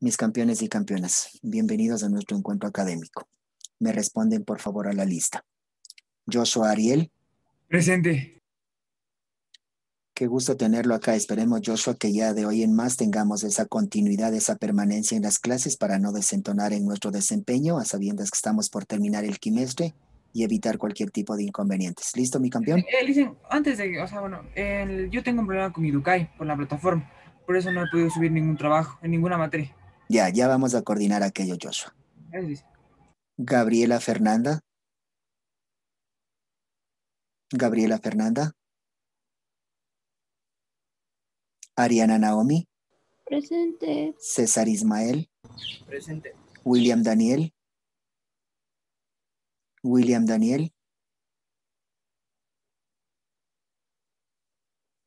Mis campeones y campeonas, bienvenidos a nuestro encuentro académico. Me responden por favor a la lista. Joshua Ariel. Presente. Qué gusto tenerlo acá. Esperemos, Joshua, que ya de hoy en más tengamos esa continuidad, esa permanencia en las clases para no desentonar en nuestro desempeño, a sabiendas que estamos por terminar el quimestre y evitar cualquier tipo de inconvenientes. ¿Listo, mi campeón? Eh, antes de, o sea, bueno, yo tengo un problema con mi por la plataforma, por eso no he podido subir ningún trabajo en ninguna materia. Ya, ya vamos a coordinar aquello, Joshua. Gabriela Fernanda. Gabriela Fernanda. Ariana Naomi. Presente. César Ismael. Presente. William Daniel. William Daniel.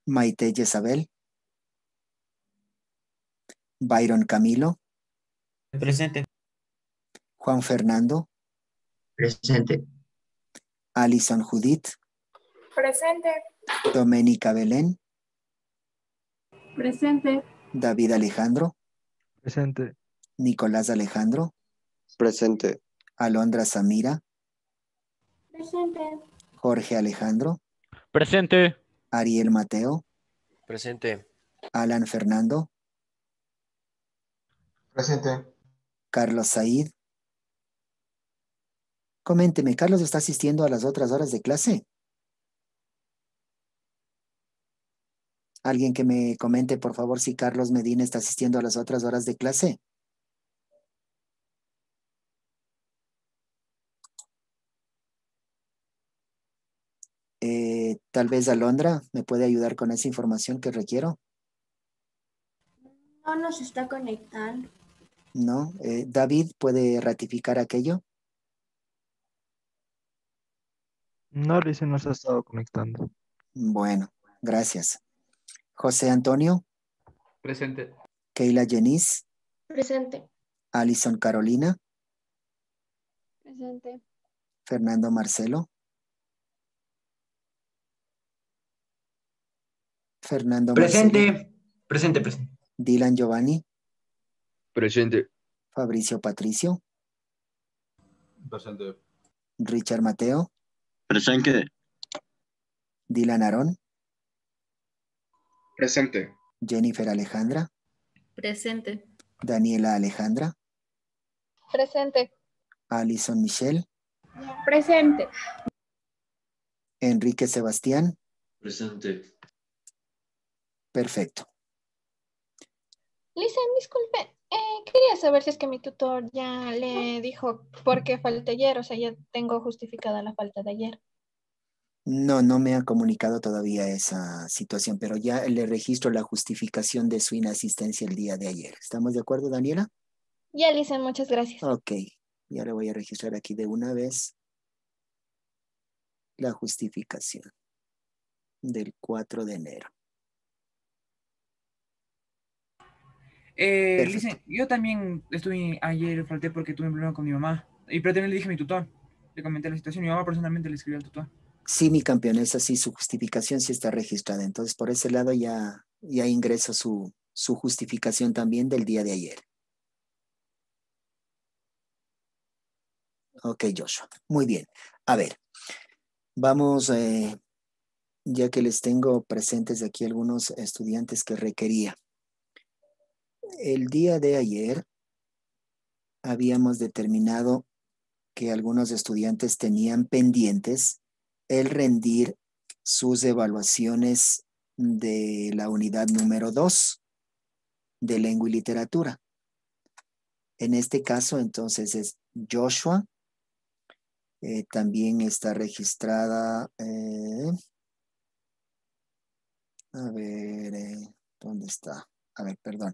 Maite Jezabel. Byron Camilo. Presente. Juan Fernando. Presente. Alison Judith. Presente. Doménica Belén. Presente. David Alejandro. Presente. Nicolás Alejandro. Presente. Alondra Samira. Presente. Jorge Alejandro. Presente. Ariel Mateo. Presente. Alan Fernando. Presente. Carlos Said. Coménteme, ¿Carlos está asistiendo a las otras horas de clase? Alguien que me comente, por favor, si Carlos Medina está asistiendo a las otras horas de clase. Eh, tal vez Alondra me puede ayudar con esa información que requiero. No nos está conectando. ¿no? Eh, David puede ratificar aquello. No, dice nos ha estado conectando. Bueno, gracias. José Antonio. Presente. Keila Jenis Presente. Alison Carolina. Presente. Fernando Marcelo. Fernando. Presente. Presente, presente. Dylan Giovanni. Presente. Fabricio Patricio. Presente. Richard Mateo. Presente. Dylan Arón. Presente. Jennifer Alejandra. Presente. Daniela Alejandra. Presente. Alison Michelle. Presente. Enrique Sebastián. Presente. Perfecto. Lisa, disculpe, eh, quería saber si es que mi tutor ya le dijo por qué falté ayer, o sea, ya tengo justificada la falta de ayer. No, no me ha comunicado todavía esa situación, pero ya le registro la justificación de su inasistencia el día de ayer. ¿Estamos de acuerdo, Daniela? Ya, Lisa, muchas gracias. Ok, ya le voy a registrar aquí de una vez la justificación del 4 de enero. Eh, yo también estuve ayer, falté porque tuve un problema con mi mamá. Y pero también le dije a mi tutor, le comenté la situación. Mi mamá personalmente le escribió al tutor. Sí, mi campeón, esa así, su justificación sí está registrada. Entonces, por ese lado ya, ya ingresa su, justificación también del día de ayer. Ok, Joshua. Muy bien. A ver, vamos, eh, ya que les tengo presentes aquí algunos estudiantes que requería el día de ayer habíamos determinado que algunos estudiantes tenían pendientes el rendir sus evaluaciones de la unidad número 2 de lengua y literatura. En este caso, entonces, es Joshua. Eh, también está registrada, eh, a ver, eh, ¿dónde está? A ver, perdón.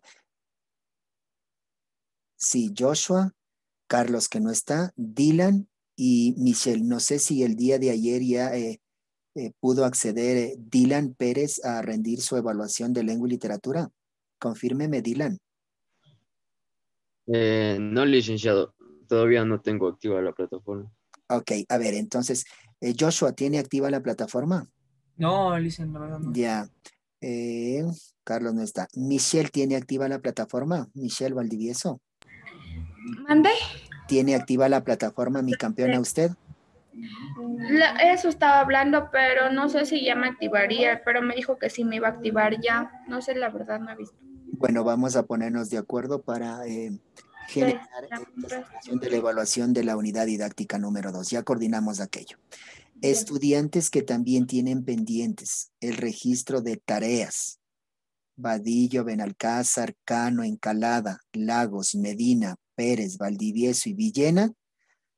Sí, Joshua, Carlos que no está, Dylan y Michelle. No sé si el día de ayer ya eh, eh, pudo acceder eh, Dylan Pérez a rendir su evaluación de lengua y literatura. Confírmeme, Dylan. no, licenciado. Todavía no tengo activa la plataforma. Ok, a ver, entonces, Joshua, ¿tiene activa la plataforma? No, licenciado. Ya. Carlos no está. Michelle tiene activa la plataforma. Michelle Valdivieso. ¿Mande? ¿Tiene activa la plataforma Mi Campeona usted? eso estaba hablando, pero no sé si ya me activaría, pero me dijo que sí me iba a activar ya. No sé, la verdad no he visto. Bueno, vamos a ponernos de acuerdo para eh, generar eh, la evaluación de la unidad didáctica número 2. Ya coordinamos aquello. Estudiantes que también tienen pendientes el registro de tareas Badillo, Benalcázar, Cano, Encalada, Lagos, Medina, Pérez, Valdivieso y Villena,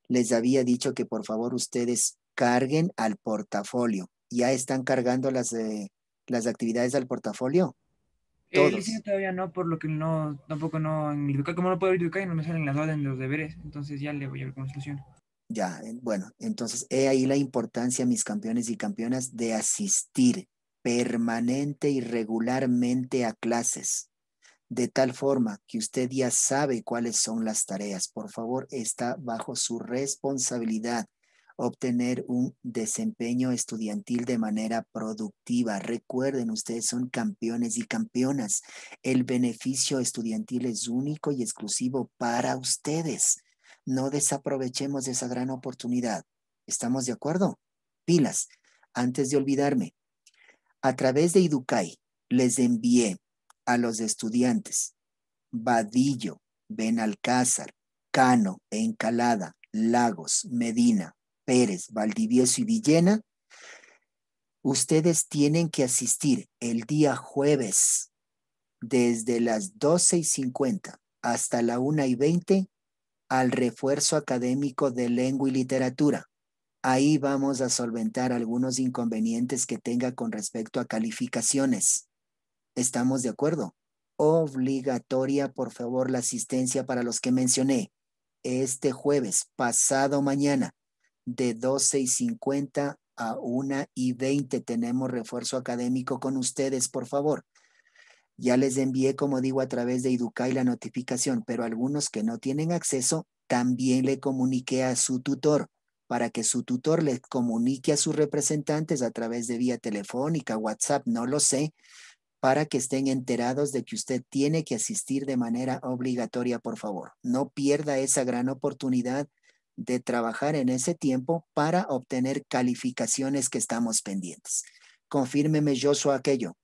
les había dicho que por favor ustedes carguen al portafolio. ¿Ya están cargando las, eh, las actividades al portafolio? Eh, todavía no, por lo que no, tampoco no, en como no puedo ir y no me salen las órdenes de los deberes, entonces ya le voy a ver con solución. Ya, bueno, entonces he ahí la importancia, mis campeones y campeonas, de asistir, permanente y regularmente a clases, de tal forma que usted ya sabe cuáles son las tareas. Por favor, está bajo su responsabilidad obtener un desempeño estudiantil de manera productiva. Recuerden, ustedes son campeones y campeonas. El beneficio estudiantil es único y exclusivo para ustedes. No desaprovechemos esa gran oportunidad. ¿Estamos de acuerdo? Pilas. Antes de olvidarme, a través de Iducay les envié a los estudiantes Vadillo, Benalcázar, Cano, Encalada, Lagos, Medina, Pérez, Valdivieso y Villena, ustedes tienen que asistir el día jueves desde las 12 y 50 hasta la 1 y 20 al refuerzo académico de lengua y literatura Ahí vamos a solventar algunos inconvenientes que tenga con respecto a calificaciones. ¿Estamos de acuerdo? Obligatoria, por favor, la asistencia para los que mencioné. Este jueves, pasado mañana, de 12 y 50 a 1 y 20 tenemos refuerzo académico con ustedes, por favor. Ya les envié, como digo, a través de Educay la notificación, pero algunos que no tienen acceso, también le comuniqué a su tutor para que su tutor le comunique a sus representantes a través de vía telefónica, WhatsApp, no lo sé, para que estén enterados de que usted tiene que asistir de manera obligatoria, por favor. No pierda esa gran oportunidad de trabajar en ese tiempo para obtener calificaciones que estamos pendientes. Confírmeme, Joshua, aquello.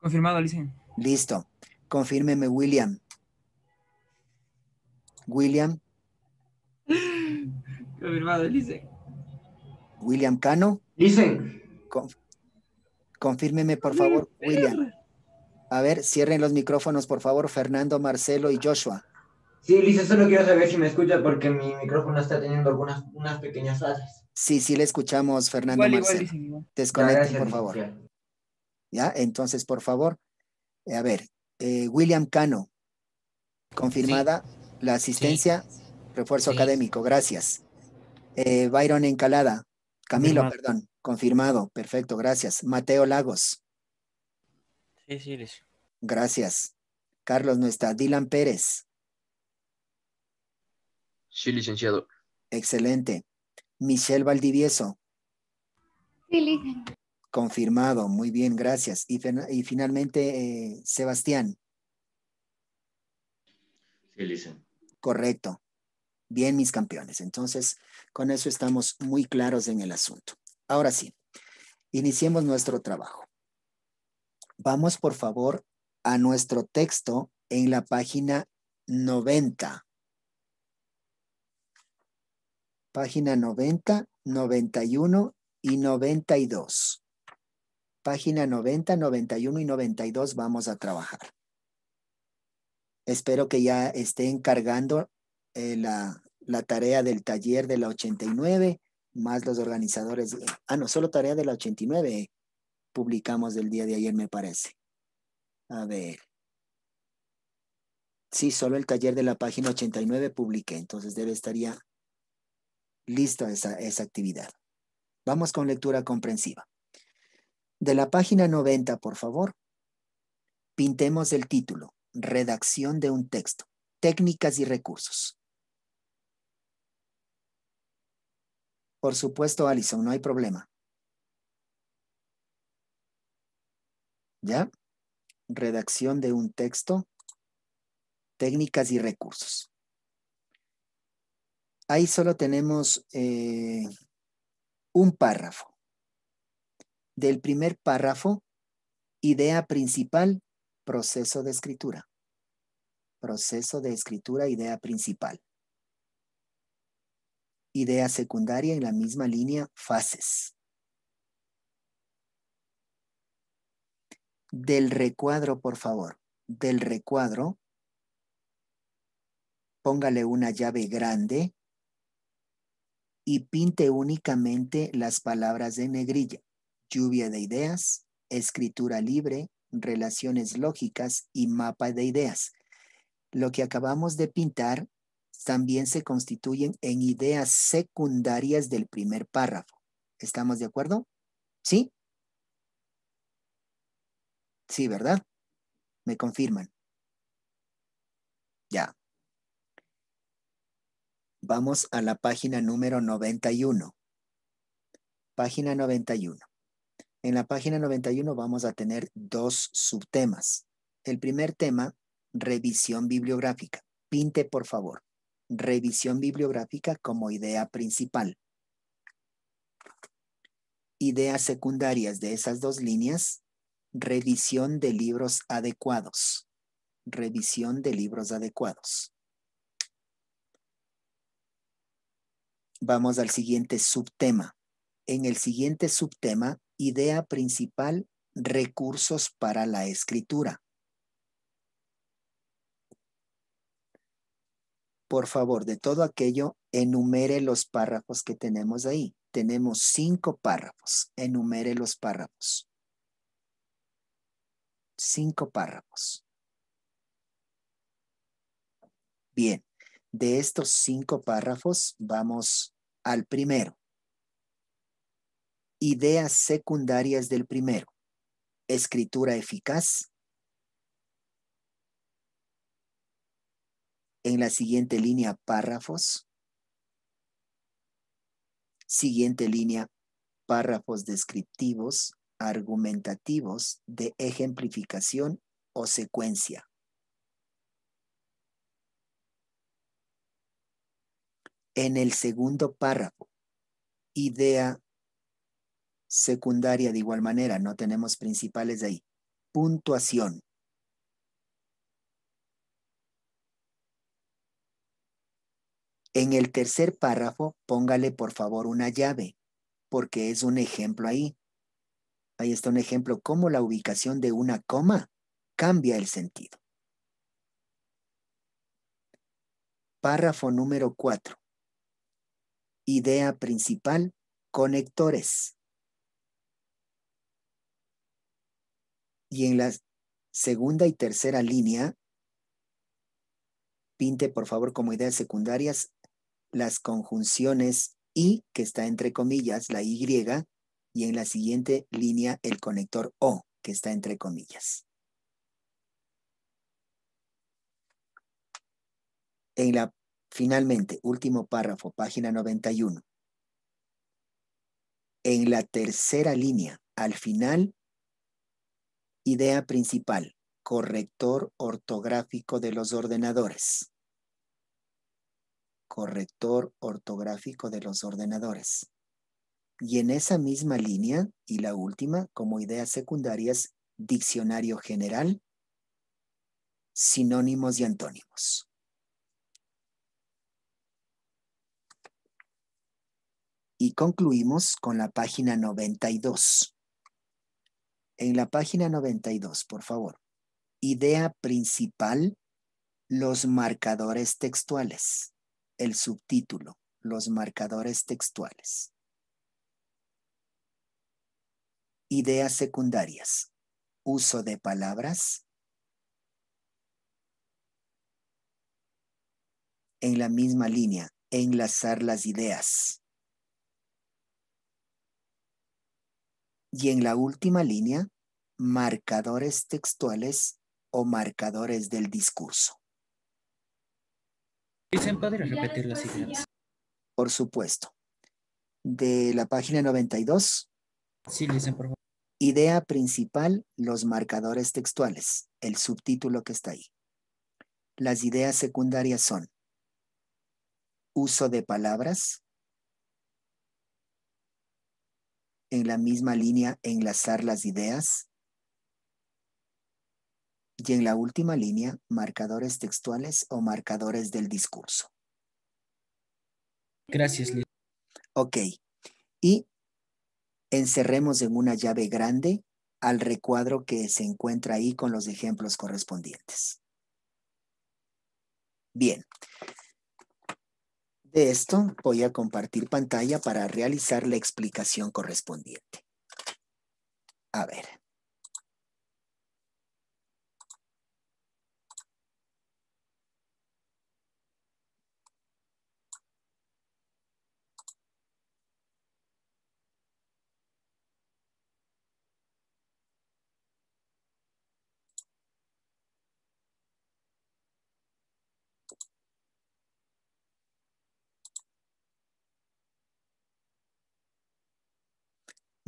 Confirmado, Alicia. Listo. Confírmeme, William. William. Confirmado, Elise. William Cano. Lisen. confírmeme, por favor, William. A ver, cierren los micrófonos, por favor, Fernando, Marcelo y Joshua. Sí, Lisa, solo quiero saber si me escucha porque mi micrófono está teniendo algunas unas pequeñas fallas. Sí, sí le escuchamos, Fernando. Marcelo. por favor. Ya, entonces, por favor, eh, a ver, eh, William Cano, confirmada la asistencia, refuerzo académico, gracias. Eh, Byron Encalada. Camilo, perdón. Confirmado. Perfecto, gracias. Mateo Lagos. Sí, sí, Gracias. Carlos no está. Dylan Pérez. Sí, licenciado. Excelente. Michelle Valdivieso. Sí, licenciado. Confirmado. Muy bien, gracias. Y, finalmente, eh, Sebastián. Sí, licenciado. Correcto. Bien, mis campeones. Entonces, con eso estamos muy claros en el asunto. Ahora sí, iniciemos nuestro trabajo. Vamos, por favor, a nuestro texto en la página 90. Página 90, 91 y 92. Página 90, 91 y 92 vamos a trabajar. Espero que ya estén cargando eh, la, tarea del taller de la 89, más los organizadores. ah, no, solo tarea de la 89 publicamos el día de ayer, me parece. A ver. Sí, solo el taller de la página 89 publiqué, entonces debe ya lista esa actividad. Vamos con lectura comprensiva. De la página 90, por favor, pintemos el título, redacción de un texto, técnicas y recursos. Por supuesto, Alison, no hay problema. ¿Ya? Redacción de un texto, técnicas y recursos. Ahí solo tenemos eh, un párrafo. Del primer párrafo, idea principal, proceso de escritura. Proceso de escritura, idea principal. Idea secundaria en la misma línea, fases. Del recuadro, por favor. Del recuadro, póngale una llave grande y pinte únicamente las palabras de negrilla. Lluvia de ideas, escritura libre, relaciones lógicas y mapa de ideas. Lo que acabamos de pintar también se constituyen en ideas secundarias del primer párrafo. ¿Estamos de acuerdo? ¿Sí? Sí, ¿verdad? Me confirman. Ya. Vamos a la página número 91. Página 91. En la página 91 vamos a tener dos subtemas. El primer tema, revisión bibliográfica. Pinte, por favor revisión bibliográfica como idea principal. Ideas secundarias de esas dos líneas, revisión de libros adecuados. Revisión de libros adecuados. Vamos al siguiente subtema. En el siguiente subtema, idea principal, recursos para la escritura. por favor, de todo aquello, enumere los párrafos que tenemos ahí. Tenemos cinco párrafos. Enumere los párrafos. Cinco párrafos. Bien, de estos cinco párrafos vamos al primero. Ideas secundarias del primero. Escritura eficaz, en la siguiente línea párrafos, siguiente línea párrafos descriptivos, argumentativos de ejemplificación o secuencia. En el segundo párrafo, idea secundaria de igual manera, no tenemos principales de ahí. Puntuación. En el tercer párrafo, póngale por favor una llave, porque es un ejemplo ahí. Ahí está un ejemplo, cómo la ubicación de una coma cambia el sentido. Párrafo número cuatro. Idea principal, conectores. Y en la segunda y tercera línea, pinte por favor como ideas secundarias las conjunciones y, que está entre comillas, la Y, y en la siguiente línea el conector O, que está entre comillas. En la, finalmente, último párrafo, página 91. En la tercera línea, al final, idea principal, corrector ortográfico de los ordenadores corrector ortográfico de los ordenadores. Y en esa misma línea, y la última, como ideas secundarias, diccionario general, sinónimos y antónimos. Y concluimos con la página 92. En la página 92, por favor. Idea principal, los marcadores textuales el subtítulo, los marcadores textuales. Ideas secundarias, uso de palabras. En la misma línea, enlazar las ideas. Y en la última línea, marcadores textuales o marcadores del discurso repetir las ideas? Por supuesto. De la página 92. Sí, Idea principal, los marcadores textuales, el subtítulo que está ahí. Las ideas secundarias son uso de palabras, en la misma línea enlazar las ideas, y en la última línea marcadores textuales o marcadores del discurso. Gracias, Luis. Ok. Y encerremos en una llave grande al recuadro que se encuentra ahí con los ejemplos correspondientes. Bien. De esto voy a compartir pantalla para realizar la explicación correspondiente. A ver.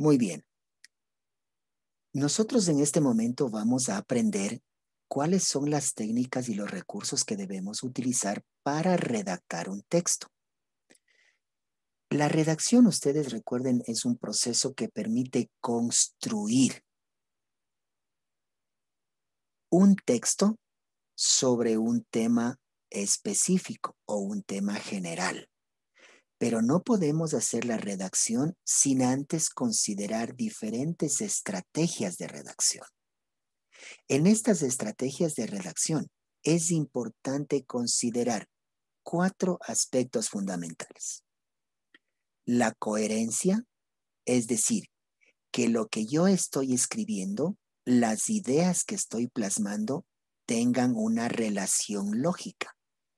Muy bien. Nosotros en este momento vamos a aprender cuáles son las técnicas y los recursos que debemos utilizar para redactar un texto. La redacción, ustedes recuerden, es un proceso que permite construir un texto sobre un tema específico o un tema general pero no podemos hacer la redacción sin antes considerar diferentes estrategias de redacción. En estas estrategias de redacción es importante considerar cuatro aspectos fundamentales. La coherencia, es decir, que lo que yo estoy escribiendo, las ideas que estoy plasmando, tengan una relación lógica,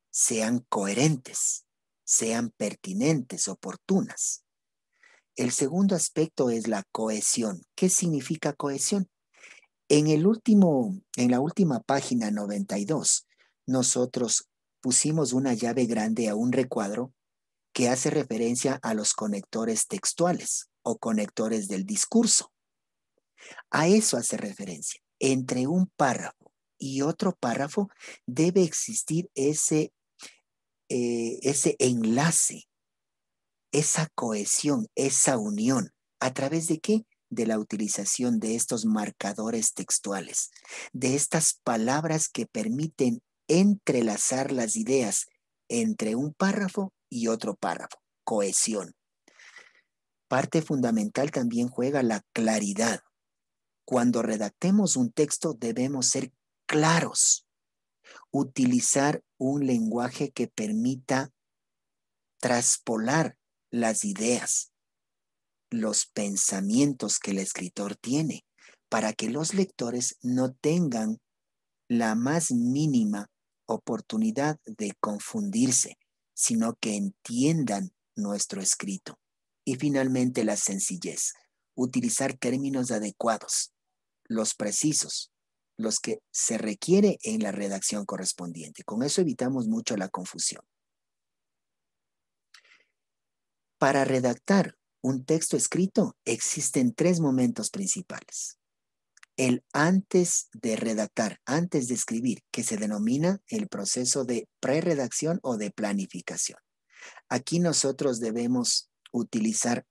sean coherentes sean pertinentes, oportunas. El segundo aspecto es la cohesión. ¿Qué significa cohesión? En, el último, en la última página 92, nosotros pusimos una llave grande a un recuadro que hace referencia a los conectores textuales o conectores del discurso. A eso hace referencia. Entre un párrafo y otro párrafo debe existir ese eh, ese enlace, esa cohesión, esa unión. ¿A través de qué? De la utilización de estos marcadores textuales, de estas palabras que permiten entrelazar las ideas entre un párrafo y otro párrafo. Cohesión. Parte fundamental también juega la claridad. Cuando redactemos un texto debemos ser claros utilizar un lenguaje que permita traspolar las ideas, los pensamientos que el escritor tiene, para que los lectores no tengan la más mínima oportunidad de confundirse, sino que entiendan nuestro escrito. Y finalmente la sencillez, utilizar términos adecuados, los precisos, los que se requiere en la redacción correspondiente. Con eso evitamos mucho la confusión. Para redactar un texto escrito existen tres momentos principales. El antes de redactar, antes de escribir, que se denomina el proceso de preredacción o de planificación. Aquí nosotros debemos utilizar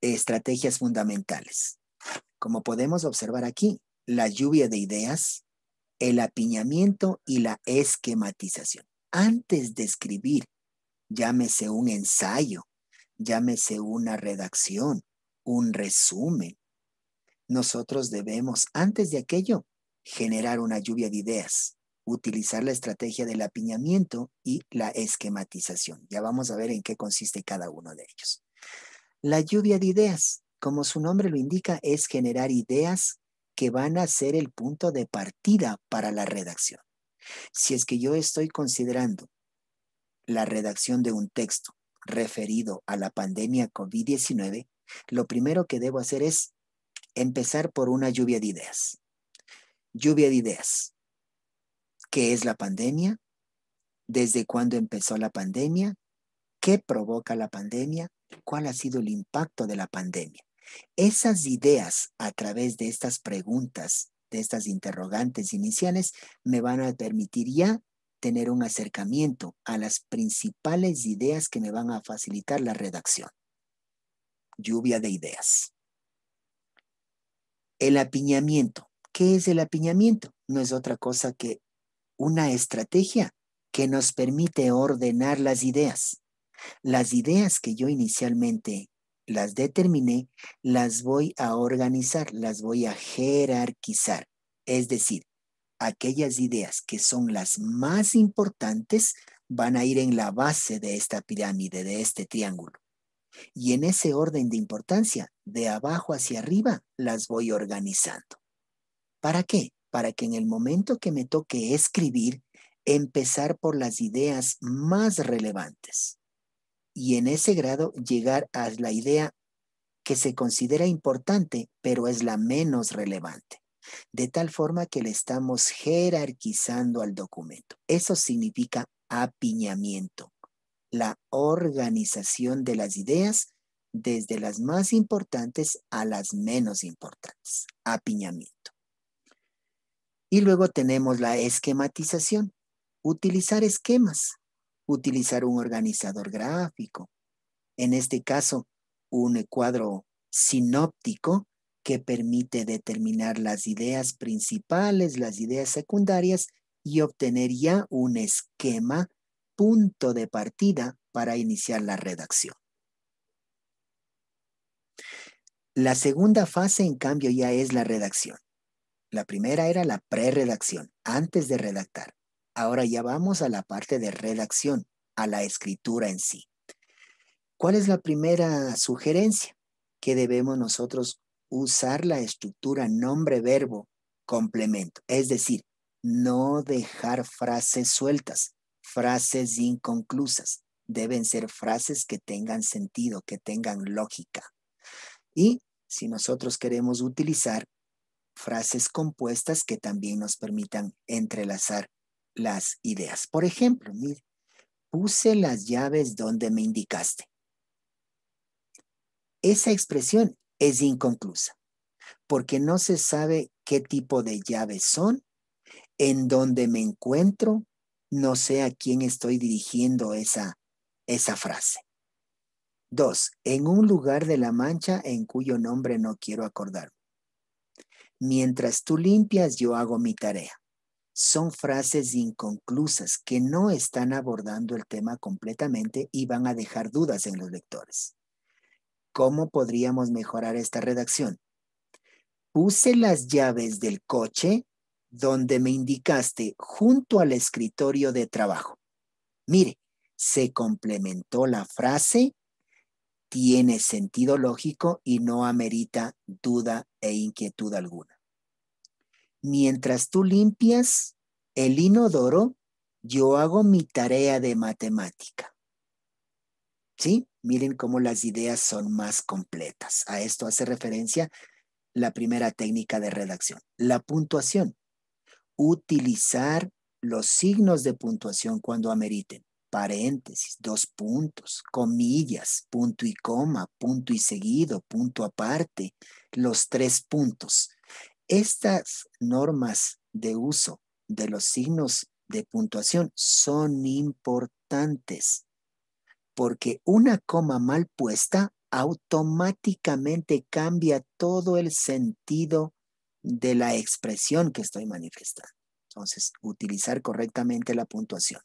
estrategias fundamentales. Como podemos observar aquí, la lluvia de ideas, el apiñamiento y la esquematización. Antes de escribir, llámese un ensayo, llámese una redacción, un resumen, nosotros debemos, antes de aquello, generar una lluvia de ideas, utilizar la estrategia del apiñamiento y la esquematización. Ya vamos a ver en qué consiste cada uno de ellos. La lluvia de ideas, como su nombre lo indica, es generar ideas que van a ser el punto de partida para la redacción. Si es que yo estoy considerando la redacción de un texto referido a la pandemia COVID-19, lo primero que debo hacer es empezar por una lluvia de ideas. Lluvia de ideas. ¿Qué es la pandemia? ¿Desde cuándo empezó la pandemia? ¿Qué provoca la pandemia? ¿Cuál ha sido el impacto de la pandemia? Esas ideas a través de estas preguntas, de estas interrogantes iniciales, me van a permitir ya tener un acercamiento a las principales ideas que me van a facilitar la redacción. Lluvia de ideas. El apiñamiento. ¿Qué es el apiñamiento? No es otra cosa que una estrategia que nos permite ordenar las ideas. Las ideas que yo inicialmente las determiné, las voy a organizar, las voy a jerarquizar. Es decir, aquellas ideas que son las más importantes van a ir en la base de esta pirámide, de este triángulo. Y en ese orden de importancia, de abajo hacia arriba, las voy organizando. ¿Para qué? Para que en el momento que me toque escribir, empezar por las ideas más relevantes y en ese grado llegar a la idea que se considera importante, pero es la menos relevante, de tal forma que le estamos jerarquizando al documento. Eso significa apiñamiento, la organización de las ideas desde las más importantes a las menos importantes, apiñamiento. Y luego tenemos la esquematización, utilizar esquemas utilizar un organizador gráfico, en este caso un cuadro sinóptico que permite determinar las ideas principales, las ideas secundarias y obtener ya un esquema, punto de partida para iniciar la redacción. La segunda fase, en cambio, ya es la redacción. La primera era la pre-redacción, antes de redactar. Ahora ya vamos a la parte de redacción, a la escritura en sí. ¿Cuál es la primera sugerencia? Que debemos nosotros usar la estructura nombre-verbo complemento, es decir, no dejar frases sueltas, frases inconclusas. Deben ser frases que tengan sentido, que tengan lógica. Y si nosotros queremos utilizar frases compuestas que también nos permitan entrelazar las ideas. Por ejemplo, mire, puse las llaves donde me indicaste. Esa expresión es inconclusa porque no se sabe qué tipo de llaves son, en dónde me encuentro, no sé a quién estoy dirigiendo esa, esa frase. Dos, en un lugar de la mancha en cuyo nombre no quiero acordarme. Mientras tú limpias, yo hago mi tarea son frases inconclusas que no están abordando el tema completamente y van a dejar dudas en los lectores. ¿Cómo podríamos mejorar esta redacción? Puse las llaves del coche donde me indicaste junto al escritorio de trabajo. Mire, se complementó la frase, tiene sentido lógico y no amerita duda e inquietud alguna mientras tú limpias el inodoro, yo hago mi tarea de matemática. ¿Sí? Miren cómo las ideas son más completas. A esto hace referencia la primera técnica de redacción, la puntuación. Utilizar los signos de puntuación cuando ameriten. Paréntesis, dos puntos, comillas, punto y coma, punto y seguido, punto aparte, los tres puntos estas normas de uso de los signos de puntuación son importantes porque una coma mal puesta automáticamente cambia todo el sentido de la expresión que estoy manifestando. Entonces, utilizar correctamente la puntuación.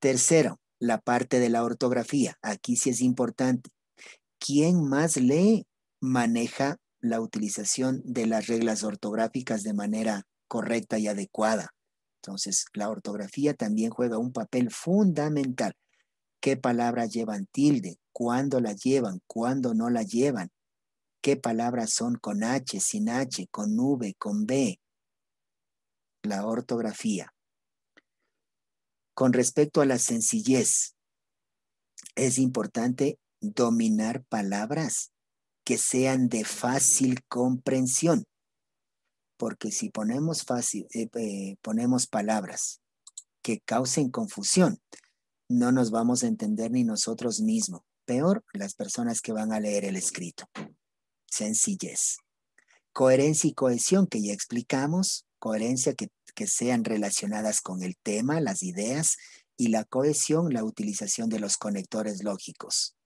Tercero, la parte de la ortografía. Aquí sí es importante. ¿Quién más lee maneja la utilización de las reglas ortográficas de manera correcta y adecuada. Entonces, la ortografía también juega un papel fundamental. ¿Qué palabras llevan tilde? ¿Cuándo la llevan? ¿Cuándo no la llevan? ¿Qué palabras son con H, sin H, con V, con B? La ortografía. Con respecto a la sencillez, es importante dominar palabras que sean de fácil comprensión. Porque si ponemos, fácil, eh, eh, ponemos palabras que causen confusión, no nos vamos a entender ni nosotros mismos. Peor, las personas que van a leer el escrito. Sencillez. Coherencia y cohesión que ya explicamos. Coherencia que, que sean relacionadas con el tema, las ideas. Y la cohesión, la utilización de los conectores lógicos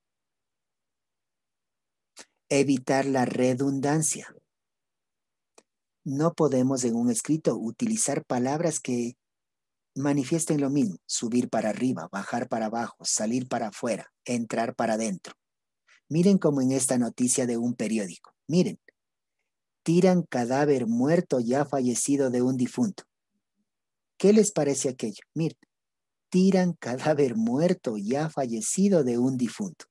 Evitar la redundancia. No podemos en un escrito utilizar palabras que manifiesten lo mismo, subir para arriba, bajar para abajo, salir para afuera, entrar para adentro. Miren como en esta noticia de un periódico, miren, tiran cadáver muerto ya fallecido de un difunto. ¿Qué les parece aquello? Miren, tiran cadáver muerto ya fallecido de un difunto.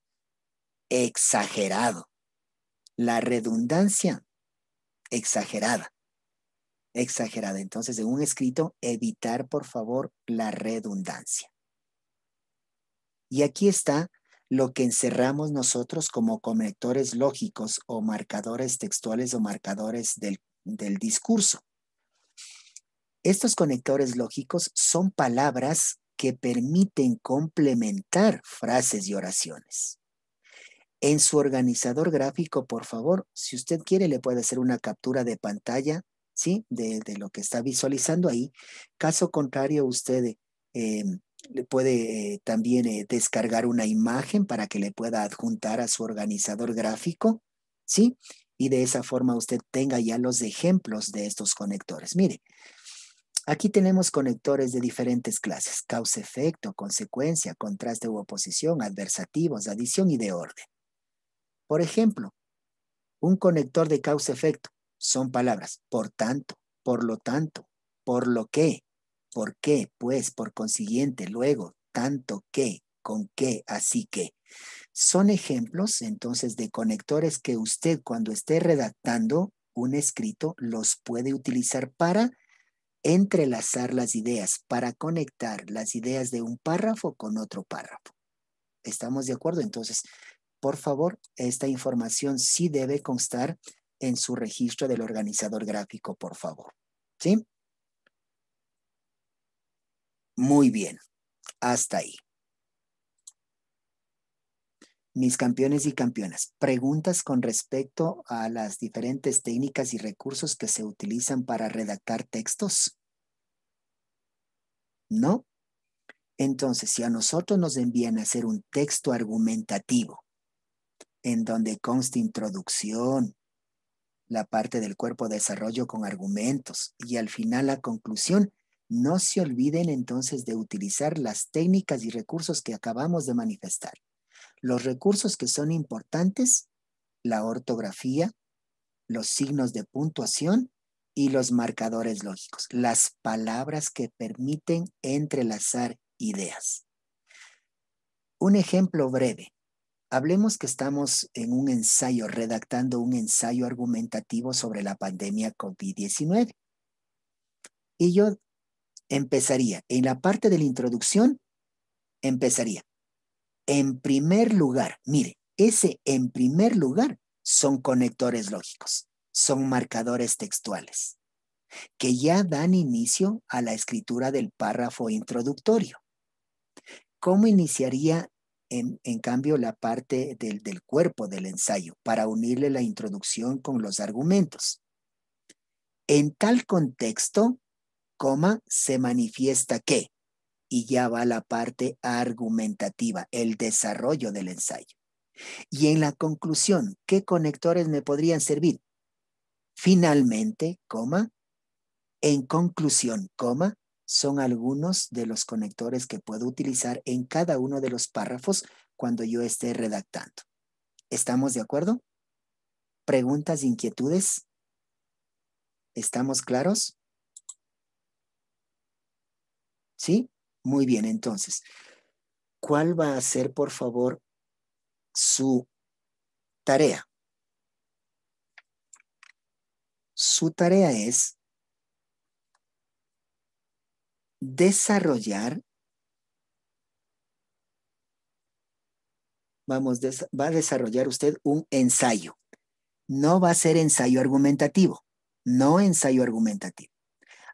Exagerado la redundancia exagerada. Exagerada. Entonces, en un escrito, evitar, por favor, la redundancia. Y aquí está lo que encerramos nosotros como conectores lógicos o marcadores textuales o marcadores del, del discurso. Estos conectores lógicos son palabras que permiten complementar frases y oraciones en su organizador gráfico, por favor, si usted quiere, le puede hacer una captura de pantalla, ¿sí? De, lo que está visualizando ahí. Caso contrario, usted eh, le puede eh, también eh, descargar una imagen para que le pueda adjuntar a su organizador gráfico, ¿sí? Y de esa forma usted tenga ya los ejemplos de estos conectores. Mire, Aquí tenemos conectores de diferentes clases, causa-efecto, consecuencia, contraste u oposición, adversativos, adición y de orden. Por ejemplo, un conector de causa-efecto son palabras por tanto, por lo tanto, por lo que, por qué, pues, por consiguiente, luego, tanto que, con qué, así que. Son ejemplos entonces de conectores que usted cuando esté redactando un escrito los puede utilizar para entrelazar las ideas, para conectar las ideas de un párrafo con otro párrafo. ¿Estamos de acuerdo? Entonces, por favor, esta información sí debe constar en su registro del organizador gráfico, por favor. ¿Sí? Muy bien, hasta ahí. Mis campeones y campeonas, preguntas con respecto a las diferentes técnicas y recursos que se utilizan para redactar textos. ¿No? Entonces, si a nosotros nos envían a hacer un texto argumentativo en donde consta introducción, la parte del cuerpo desarrollo con argumentos y al final la conclusión. No se olviden entonces de utilizar las técnicas y recursos que acabamos de manifestar. Los recursos que son importantes, la ortografía, los signos de puntuación y los marcadores lógicos, las palabras que permiten entrelazar ideas. Un ejemplo breve. Hablemos que estamos en un ensayo, redactando un ensayo argumentativo sobre la pandemia COVID-19. Y yo empezaría, en la parte de la introducción, empezaría. En primer lugar, mire, ese en primer lugar son conectores lógicos, son marcadores textuales, que ya dan inicio a la escritura del párrafo introductorio. ¿Cómo iniciaría en, cambio la parte del, cuerpo del ensayo para unirle la introducción con los argumentos. En tal contexto, coma, se manifiesta que, y ya va la parte argumentativa, el desarrollo del ensayo. Y en la conclusión, ¿qué conectores me podrían servir? Finalmente, coma, en conclusión, coma, son algunos de los conectores que puedo utilizar en cada uno de los párrafos cuando yo esté redactando. ¿Estamos de acuerdo? ¿Preguntas, inquietudes? ¿Estamos claros? ¿Sí? Muy bien, entonces, ¿cuál va a ser, por favor, su tarea? Su tarea es desarrollar, vamos, va a desarrollar usted un ensayo. No va a ser ensayo argumentativo, no ensayo argumentativo.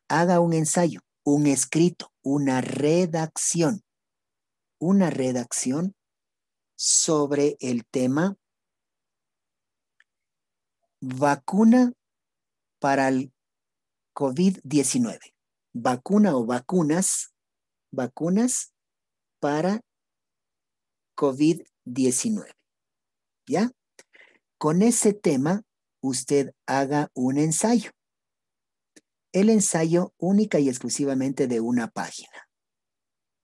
Haga un ensayo, un escrito, una redacción, una redacción sobre el tema vacuna para el COVID-19 vacuna o vacunas, vacunas para COVID-19. ¿Ya? Con ese tema, usted haga un ensayo. El ensayo única y exclusivamente de una página.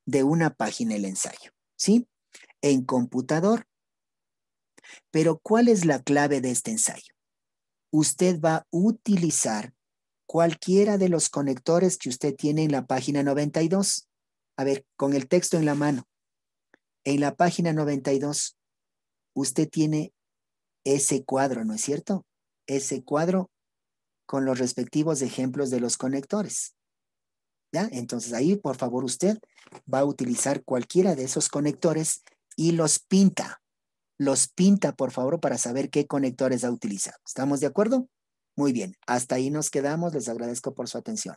De una página el ensayo, ¿sí? En computador. Pero ¿cuál es la clave de este ensayo? Usted va a utilizar cualquiera de los conectores que usted tiene en la página 92. A ver, con el texto en la mano. En la página 92, usted tiene ese cuadro, ¿no es cierto? Ese cuadro con los respectivos ejemplos de los conectores. ¿Ya? Entonces ahí, por favor, usted va a utilizar cualquiera de esos conectores y los pinta. Los pinta, por favor, para saber qué conectores ha utilizado. ¿Estamos de acuerdo? Muy bien, hasta ahí nos quedamos. Les agradezco por su atención.